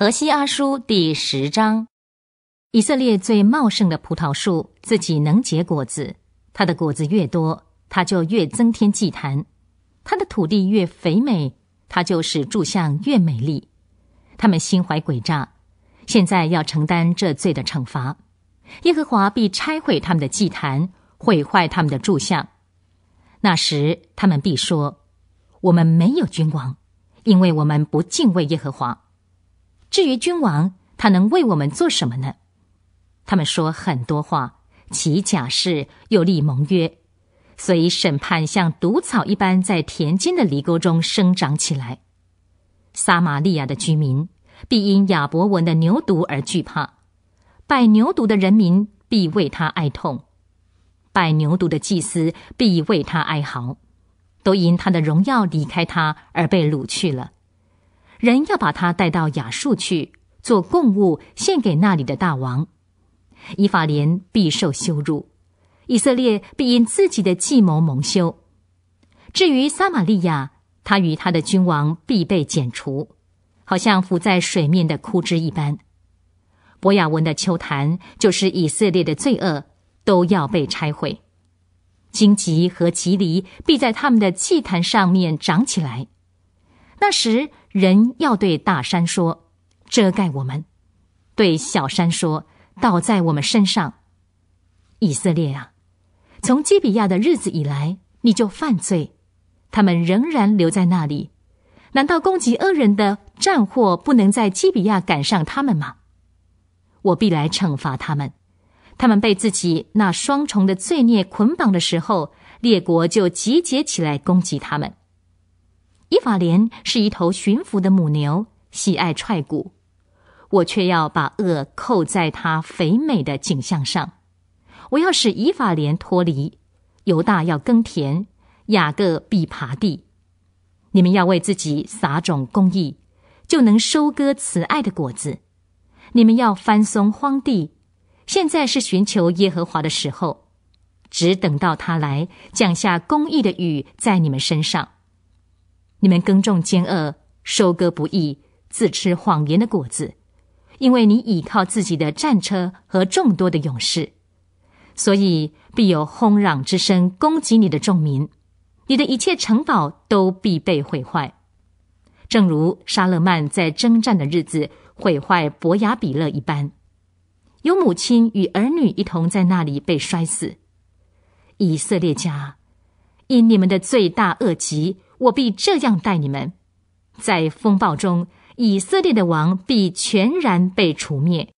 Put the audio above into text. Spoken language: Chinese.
荷西阿叔第十章：以色列最茂盛的葡萄树，自己能结果子；它的果子越多，它就越增添祭坛；它的土地越肥美，它就使柱像越美丽。他们心怀诡诈，现在要承担这罪的惩罚。耶和华必拆毁他们的祭坛，毁坏他们的柱像。那时，他们必说：“我们没有君王，因为我们不敬畏耶和华。”至于君王，他能为我们做什么呢？他们说很多话，起假誓，又立盟约，所以审判像毒草一般在田间的犁沟中生长起来。撒玛利亚的居民必因亚伯文的牛犊而惧怕，拜牛犊的人民必为他哀痛，拜牛犊的祭司必为他哀嚎，都因他的荣耀离开他而被掳去了。人要把他带到雅述去做供物，献给那里的大王。以法莲必受羞辱，以色列必因自己的计谋蒙羞。至于撒玛利亚，他与他的君王必被剪除，好像浮在水面的枯枝一般。博雅文的秋坛就是以色列的罪恶，都要被拆毁。荆棘和蒺藜必在他们的祭坛上面长起来。那时。人要对大山说：“遮盖我们。”对小山说：“倒在我们身上。”以色列啊，从基比亚的日子以来，你就犯罪。他们仍然留在那里，难道攻击恶人的战祸不能在基比亚赶上他们吗？我必来惩罚他们。他们被自己那双重的罪孽捆绑的时候，列国就集结起来攻击他们。以法莲是一头驯服的母牛，喜爱踹鼓，我却要把轭扣在它肥美的颈项上。我要使以法莲脱离。犹大要耕田，雅各必耙地。你们要为自己撒种公义，就能收割慈爱的果子。你们要翻松荒地。现在是寻求耶和华的时候，只等到他来降下公义的雨在你们身上。你们耕种奸恶，收割不易，自吃谎言的果子，因为你倚靠自己的战车和众多的勇士，所以必有轰嚷之声攻击你的众民，你的一切城堡都必被毁坏，正如沙勒曼在征战的日子毁坏伯雅比勒一般，有母亲与儿女一同在那里被摔死。以色列家，因你们的罪大恶极。我必这样待你们，在风暴中，以色列的王必全然被除灭。